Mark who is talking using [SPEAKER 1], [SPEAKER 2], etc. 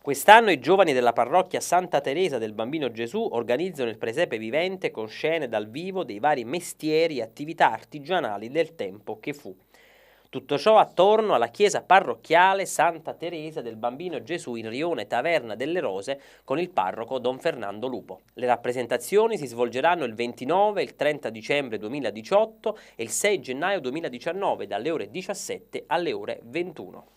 [SPEAKER 1] Quest'anno i giovani della parrocchia Santa Teresa del Bambino Gesù organizzano il presepe vivente con scene dal vivo dei vari mestieri e attività artigianali del tempo che fu. Tutto ciò attorno alla chiesa parrocchiale Santa Teresa del Bambino Gesù in Rione Taverna delle Rose con il parroco Don Fernando Lupo. Le rappresentazioni si svolgeranno il 29 e il 30 dicembre 2018 e il 6 gennaio 2019 dalle ore 17 alle ore 21.